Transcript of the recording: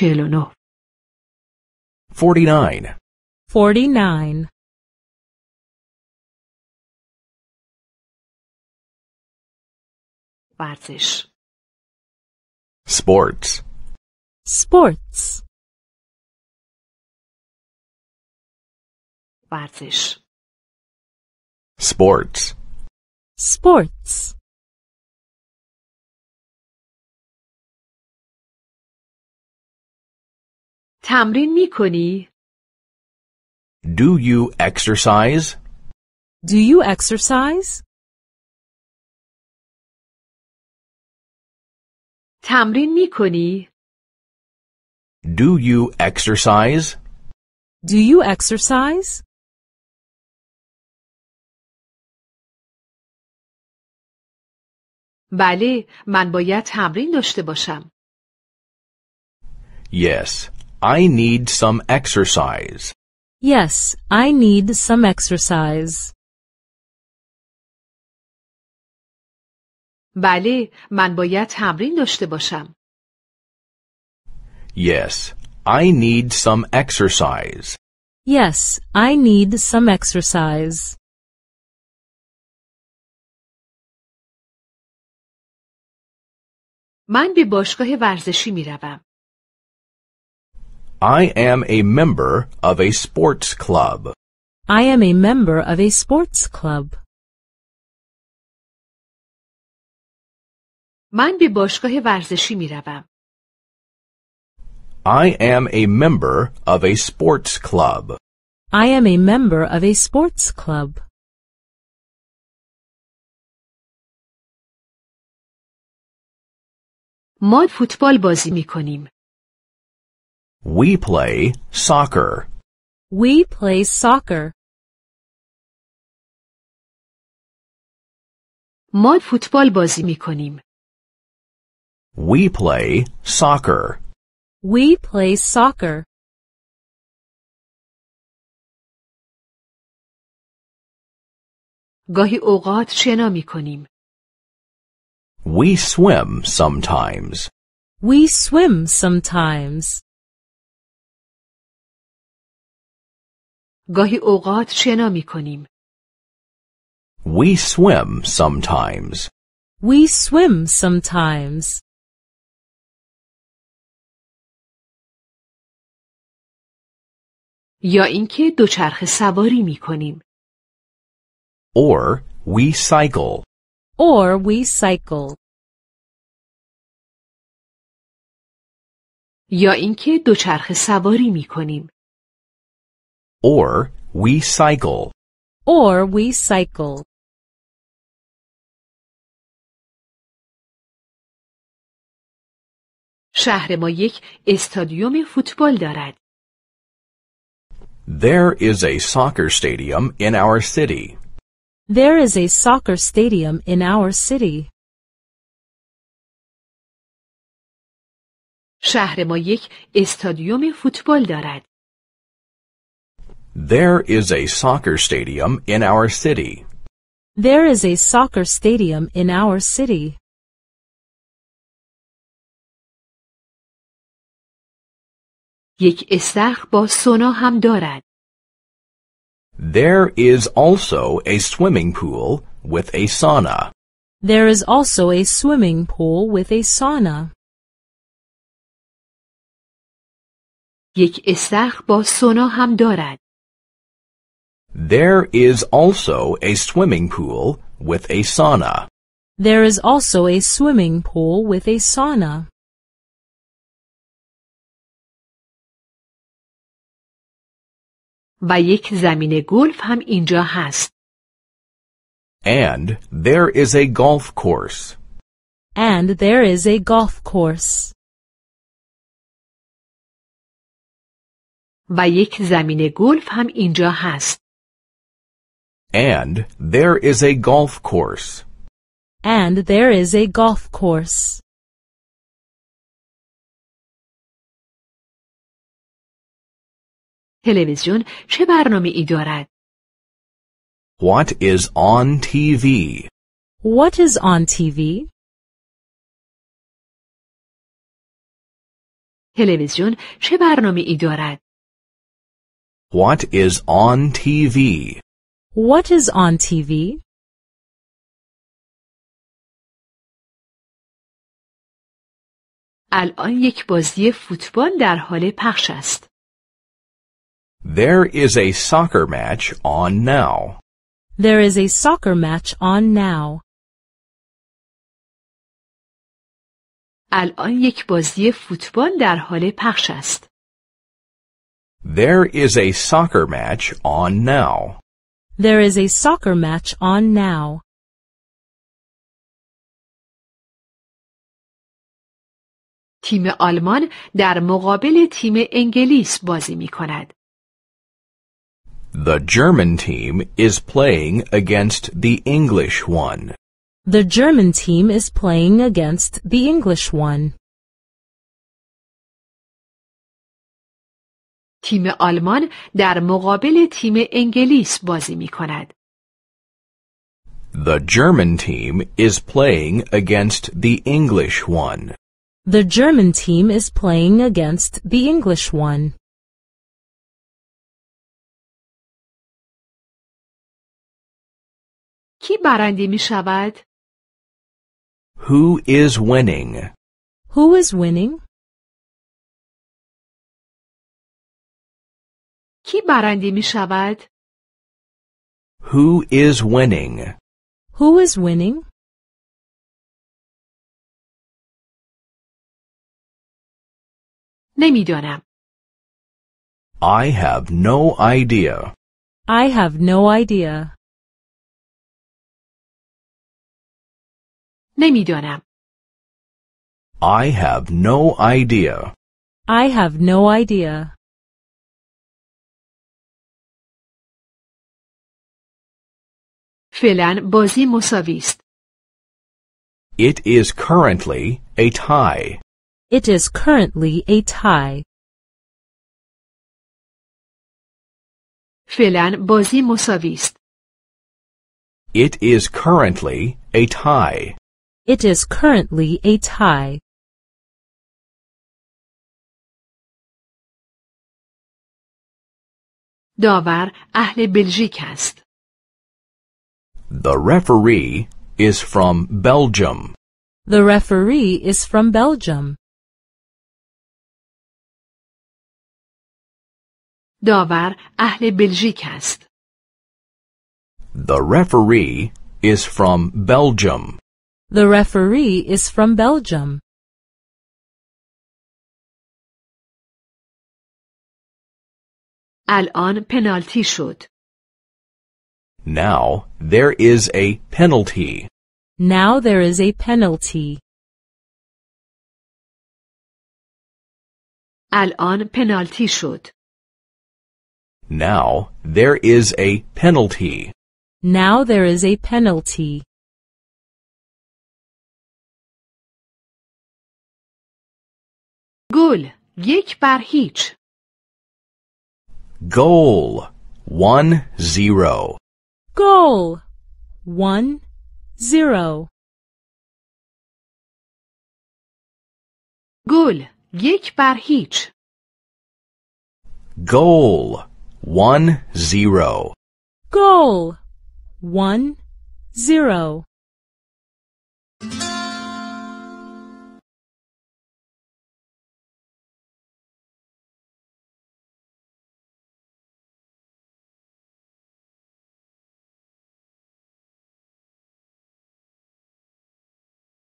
49 49 49 Sports Sports Sports Sports تمرین می کنی؟ Do you exercise? Do you exercise? تمرین می کنی؟ Do you exercise? Do you exercise? بله من باید تمرین داشته باشم. Yes, I need some exercise. Yes, I need some exercise. بله من باید تمرین داشته باشم. Yes, I need some exercise. Yes, I need some exercise. من به باشگاه ورزشی می روم. I am a member of a sports club. I am a member of a sports club. من به باشگاه ورزشی می روم. I am a member of a sports club. I am a member of a sports club. ما فوتبال بازی می کنیم. We play soccer. We play soccer. ما فوتبال بازی میکنیم. We play soccer. We play soccer. گاهی اوقات شنا میکنیم. We swim sometimes. We swim sometimes. گاهی اوقات شنا می کنیم. We swim sometimes. We swim sometimes. یا اینکه دوچرخه سواری می کنیم. Or we cycle. Or we cycle. یا اینکه دوچرخه سواری می کنیم. Or we cycle. Or we cycle. شهر ما یک استادیوم فوتبال دارد. There is a soccer stadium in our city. There is a soccer stadium in our city. شهر ما یک استادیوم فوتبال دارد. There is a soccer stadium in our city. There is a soccer stadium in our city. یک استخر با سونا هم دارد. There is also a swimming pool with a sauna. There is also a swimming pool with a sauna. یک استخر با سونا هم دارد. There is also a swimming pool with a sauna. There is also a swimming pool with a sauna. و یک زمین گلف هم اینجا هست. And there is a golf course. And there is a golf course. و یک زمین گلف هم اینجا هست. And there is a golf course. And there is a golf course. تلویزیون چه برنامه ای دارد؟ What is on TV? What is on TV? تلویزیون چه برنامه ای دارد؟ What is on TV? What is on TV? الان یک بازی فوتبال در حال پخش است. There is a soccer match on now. There is a soccer match on now. الان یک بازی فوتبال در حال پخش است. There is a soccer match on now. There is a soccer match on now. تیم آلمان در مقابل تیم انگلیس بازی می کند. The German team is playing against the English one. The German team is playing against the English one. تیم آلمان در مقابل تیم انگلیس بازی می کند. The German team is playing against the English one. The German team is playing against the English one. کی برنده می شود؟ Who is winning? Who is winning? کی برنده می شود؟ Who is winning? Who is winning? نمیدانم. I have no idea. I have no idea. نمیدانم. I have no idea. I have no idea. فعلا بازی مساوی است. It is currently a tie. It is currently a tie. فعلا بازی مساوی است. It is currently a tie. It is currently a tie. داور اهل بلژیک است. The referee is from Belgium. The referee is from Belgium. داور اهل بلژیک است. The referee is from Belgium. The referee is from Belgium. الان پنالتی شد. Now there is a penalty. Now there is a penalty. الان پنالتی شد. Now there is a penalty. Now there is a penalty. گل یک بر هیچ. Goal one zero goal one zero Goal. یک بر goal one zero goal one zero